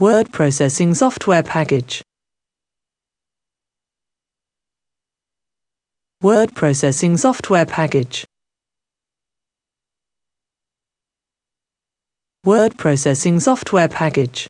Word processing software package. Word processing software package. Word processing software package.